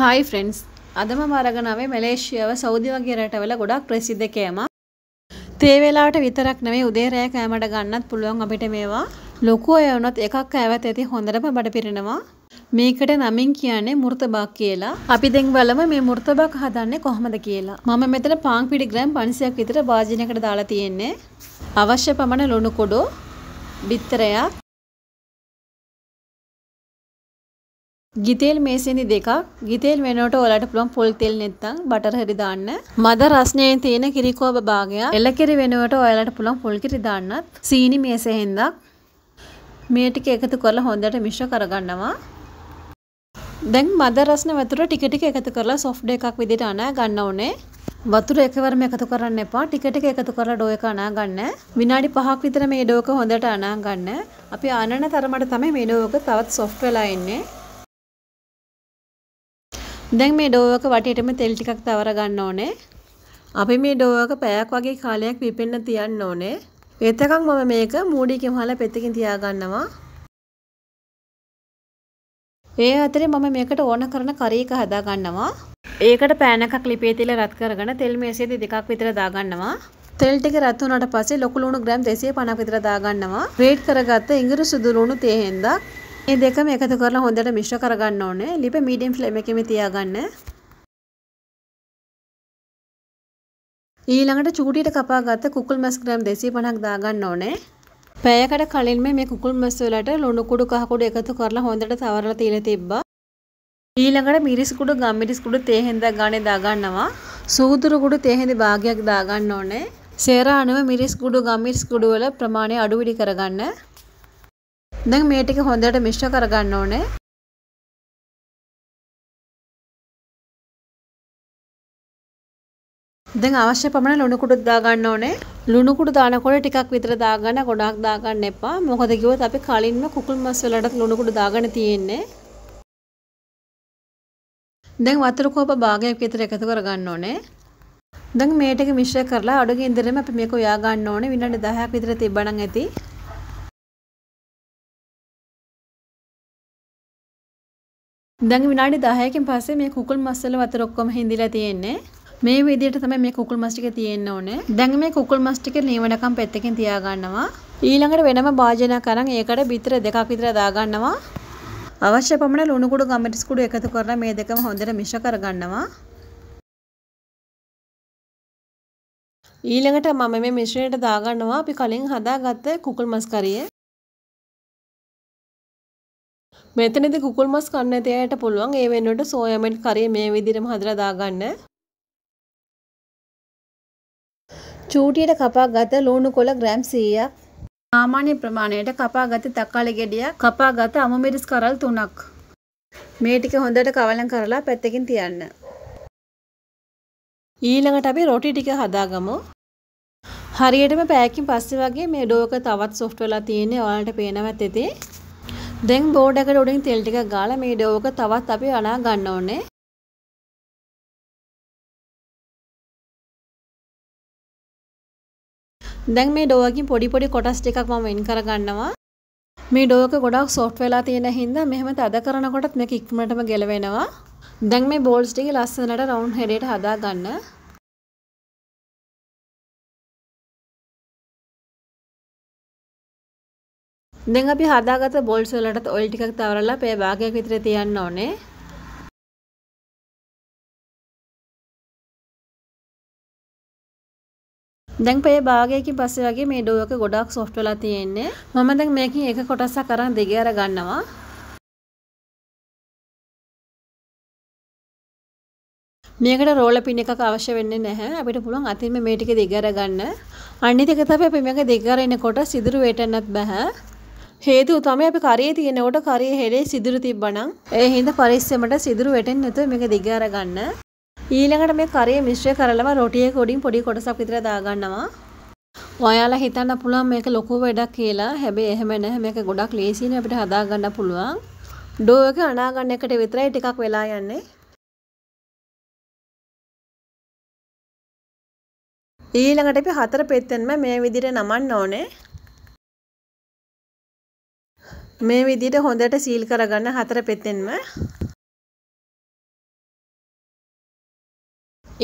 Hi friends ಅದಮ ಮಾರಗನವೇ ಮಲೇಷಿಯಾವ සෞදි වගේ රටවල ගොඩක් ප්‍රසිද්ධ කෑමක්. තේ වෙලාවට විතරක් නෙමෙයි උදේ රෑ කෑමට ගන්නත් පුළුවන් අපිට මේවා. ලොකු අය වුණත් එකක් කෑවත් ඇති හොඳටම බඩ පිරෙනවා. මේකට නමින් කියන්නේ මුර්තබක් කියලා. අපි දැන් බලමු මේ මුර්තබක් හදන්නේ කොහොමද කියලා. මම මෙතන පාන් පිටි ග්‍රෑම් 500ක් විතර භාජනයකට දාලා තියෙන්නේ. අවශ්‍ය පමණ ලුණු කොඩෝ, බිත්තරයක්, ගිතේල් මේසෙනි දෙකක් ගිතේල් වෙනකොට ඔයාලට පුළුවන් පොල් තෙල් නැත්නම් බටර් හරි දාන්න. මද රස්නේ තියෙන කිරිකෝබ භාගයක්. එළකිරි වෙනකොට ඔයාලට පුළුවන් පොල් කිරි දාන්නත්. සීනි මේසෙ හින්දා මේ ටික එකතු කරලා හොඳට මිශ්‍ර කරගන්නවා. දැන් මද රස්න වතුර ටික ටික එකතු කරලා සොෆ්ට් එකක් විදිහට අනා ගන්න ඕනේ. වතුර එකවරම එකතු කරන්න එපා. ටික ටික එකතු කරලා ඩෝ එක අනා ගන්න. විනාඩි 5ක් විතර මේ ඩෝක හොඳට අනා ගන්න. අපි අනන තරමට තමයි මේ ඩෝක තවත් සොෆ්ට් වෙලා ඉන්නේ. දැන් මේ ඩෝවක වටේටම තෙල් ටිකක් තවර ගන්න ඕනේ. අපි මේ ඩෝවක පැයක් වගේ කාලයක් පිපෙන්න තියන්න ඕනේ. එතකන් මම මේක මූඩියකින් වහලා පෙත්තකින් තියාගන්නවා. ඒ අතරේ මම මේකට ඕන කරන කරි එක හදා ගන්නවා. ඒකට පෑන් එකක් ලිපේ තියලා රත් කරගෙන තෙල් මේසෙදි දෙකක් විතර දාගන්නවා. තෙල් ටික රත් වුණාට පස්සේ ලොකු ලුණු ග්‍රෑම් 250ක් විතර දාගන්නවා. ග්‍රේඩ් කරගත්ත ඉඟුරු සුදු ලුණු තේ හෙන්දක් ඒ දෙකම එකතු කරලා හොඳට මිශ්‍ර කරගන්න ඕනේ. ලිප මීඩියම් ෆ්ලේම් එකෙම තියාගන්න. ඊළඟට චූටියට කපාගත්ත කුකුල් මස් ග්‍රෑම් 250ක් දාගන්න ඕනේ. පැයකට කලින් මේ කුකුල් මස් වලට ලුණු කුඩු කහ කුඩු එකතු කරලා හොඳට තවරලා තියලා තිබ්බා. ඊළඟට මිරිස් කුඩු ගම් මිරිස් කුඩු තේ හැන්දක් ගානේ දාගන්නවා. සූදුරු කුඩු තේ හැන්දි භාගයක් දාගන්න ඕනේ. සේර අනුව මිරිස් කුඩු ගම් මිරිස් කුඩු වල ප්‍රමාණය අඩු වැඩි කරගන්න. දැන් මේ ටික හොඳට මිශ්‍ර කරගන්න ඕනේ. දැන් අවශ්‍ය පමණ ලුණු කුඩු දා ගන්න ඕනේ. ලුණු කුඩු දානකොට ටිකක් විතර දාගන්න ගොඩාක් දාගන්න එපා. මොකද කිව්වොත් අපි කලින්ම කුකුල් මස් වලට ලුණු කුඩු දාගෙන තියෙන්නේ. දැන් වතුර කෝප භාගයක් විතර එකතු කරගන්න ඕනේ. දැන් මේ ටික මිශ්‍ර කරලා අඩුගේ ඉඳරෙම අපි මේක උයා ගන්න ඕනේ විනාඩි 10ක් විතර තිබ්බනම් ඇති. දැන් විනාඩි 10කින් පස්සේ මේ කුකුල් මස් වල වතුර ඔක්කොම හිඳිලා තියෙන්නේ. මේ විදිහට තමයි මේ කුකුල් මස් ටික තියෙන්න ඕනේ. දැන් මේ කුකුල් මස් ටික නිවනකම් පෙත්තකින් තියාගන්නවා. ඊළඟට වෙනම භාජනයක් අරන් ඒකට බිතර දෙකක් විතර දාගන්නවා. අවශ්‍ය පමණ ලුණු කුඩු ගම්මිරිස් කුඩු එකතු කරලා මේ දෙකම හොඳට මිශ්‍ර කරගන්නවා. ඊළඟට මම මේ මිශ්‍රණයට දාගන්නවා අපි කලින් හදාගත්ත කුකුල් මස් කරිය. මෙතනදී කුකුල් මස් කන්න නැති අයට පුළුවන් ඒ වෙනුවට සෝයා මිල්ක් curry මේ විදිහටම හදලා දාගන්න. චූටියට කපාගත ලුණු කොළ ග්‍රෑම් 100ක් සාමාන්‍ය ප්‍රමාණයට කපාගත තක්කාලි ගෙඩියක් කපාගත අමු මිරිස් කරල් 3ක් මේ ටික හොඳට කවලම් කරලා පැත්තකින් තියන්න. ඊළඟට අපි රොටි ටික හදාගමු. හරියටම පෑයකින් පස්සේ වගේ මේ ඩෝ එක තවත් සොෆ්ට් වෙලා තියෙන්නේ. ඔයාලට පේනවත් ඇති. දැන් බෝඩ් එකට උඩින් තෙල් ටික ගාලා මේ ඩෝ එක තවත් අපි අනා ගන්න ඕනේ. දැන් මේ ඩෝ එකකින් පොඩි පොඩි කොටස් ටිකක් මම වෙන් කර ගන්නවා. මේ ඩෝ එක ගොඩක් සොෆ්ට් වෙලා තියෙන හින්දා මෙහෙම තද කරනකොටත් මේක ඉක්මනටම ගෙලවෙනවා. දැන් මේ බෝල්ස් ටික ලස්සනට රවුන්ඩ් හෙඩේට හදා ගන්න. දැන් අපි හදාගත බෝල්ස් වලටත් ඔයිල් ටිකක් තවරලා පැය භාගයක් විතර තියන්න ඕනේ. දැන් පැය භාගයකින් පස්සේ වගේ මේ ඩෝ එක ගොඩක් සොෆ්ට් වෙලා තියෙන්නේ. මම දැන් මේකෙන් එක කොටසක් අරන් දෙකේ අර ගන්නවා. මේකට රෝල පින් එකක් අවශ්‍ය වෙන්නේ නැහැ. අපිට පුළුවන් අතින්ම මේ ටික දිග අරගන්න. අනිත් එක තමයි අපි මේක දිග අරිනකොට සිදුරු වේටන්නත් බෑ. හේතුව තමයි අපි කරේ තියෙනකොට කරේ හෙලේ සිදුරු තිබ්බනම් ඒ හින්දා පරිස්සමට සිදුරු වැටෙන්නේ නැතුව මේක දිග අරගන්න. ඊළඟට මේ කරේ මිශ්‍රය කරලම රොටියක උඩින් පොඩි කොටසක් විතර දාගන්නවා. ඔයාලා හිතන්න පුළුවන් මේක ලොකු වැඩක් කියලා. හැබැයි එහෙම නැහැ. මේක ගොඩක් ලේසියෙන් අපිට හදාගන්න පුළුවන්. ඩෝ එක අනා ගන්න එකට විතරයි ටිකක් වෙලා යන්නේ. ඊළඟට අපි හතර පෙත්තෙන්ම මේ විදිහට නමන්න ඕනේ. මේ විදිහට හොඳට සීල් කරගන්න හතර පෙතෙන්ම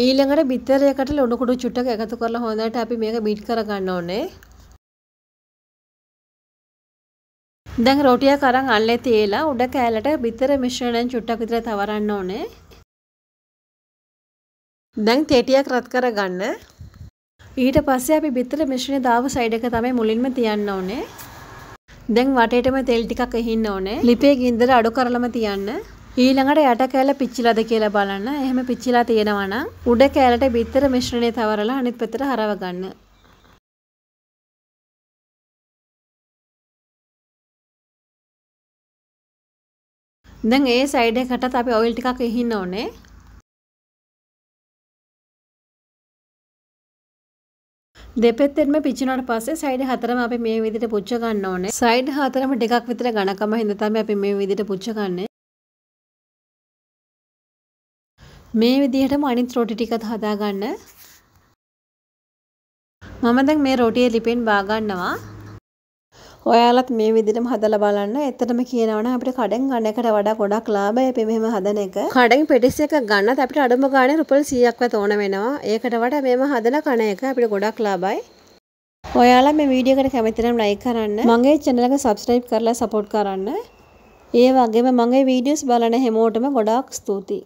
ඊළඟට බිත්තරයකට ලුණු කුඩු චුට්ටක් එකතු කරලා හොඳට අපි මේක බීට් කරගන්න ඕනේ. දැන් රොටියක් අරන් අල්ලේ තියලා උඩ කෑල්ලට බිත්තර මිශ්‍රණයෙන් චුට්ටක් විතර තවරන්න ඕනේ. දැන් තෙටියක් රත් කරගන්න. ඊට පස්සේ අපි බිත්තර මිශ්‍රණය දාපු සයිඩ් එක තමයි මුලින්ම තියන්න ඕනේ. දැන් වටේටම තෙල් ටිකක් එහින්න ඕනේ. ලිපේ ගින්දර අඩු කරලම තියන්න. ඊළඟට යට කෑල්ල පිච්චිලාද කියලා බලන්න. එහෙම පිච්චිලා තියෙනවා නම් උඩ කෑල්ලට බිත්තර මිශ්‍රණය තවරලා අනිත් පැත්තට හරව ගන්න. දැන් ඒ සයිඩ් එකටත් අපි ඔයිල් ටිකක් එහින්න ඕනේ. දෙපැත්තෙන්ම පිච්චුණාට පස්සේ සයිඩ් හතරම අපි මේ විදිහට පුච්ච ගන්න ඕනේ. සයිඩ් හතරම ටිකක් විතර ඝනකම හින්දා තමයි අපි මේ විදිහට පුච්ච ගන්නේ. මේ විදිහටම අනිත් රොටි ටිකත් හදා ගන්න. මම දැන් මේ රොටියේ ලිපෙන් බා ගන්නවා. ඔයාලත් මේ විදිහටම හදලා බලන්න. ඇත්තටම කියනවනම් අපිට කඩෙන් ගන්න එකට වඩා ගොඩක් ලාභයි අපි මෙහෙම හදන එක. කඩෙන් පෙටිස් එකක් ගන්නත් අපිට අඩුම ගානේ රුපියල් 100ක්වත් ඕන වෙනවා. ඒකට වඩා මේම හදලා කන එක අපිට ගොඩක් ලාභයි. ඔයාලා මේ වීඩියෝ එකට කැමති නම් ලයික් කරන්න. මගේ channel එක subscribe කරලා support කරන්න. ඒ වගේම මගේ වීඩියෝස් බලන හැමෝටම ගොඩාක් ස්තුතියි.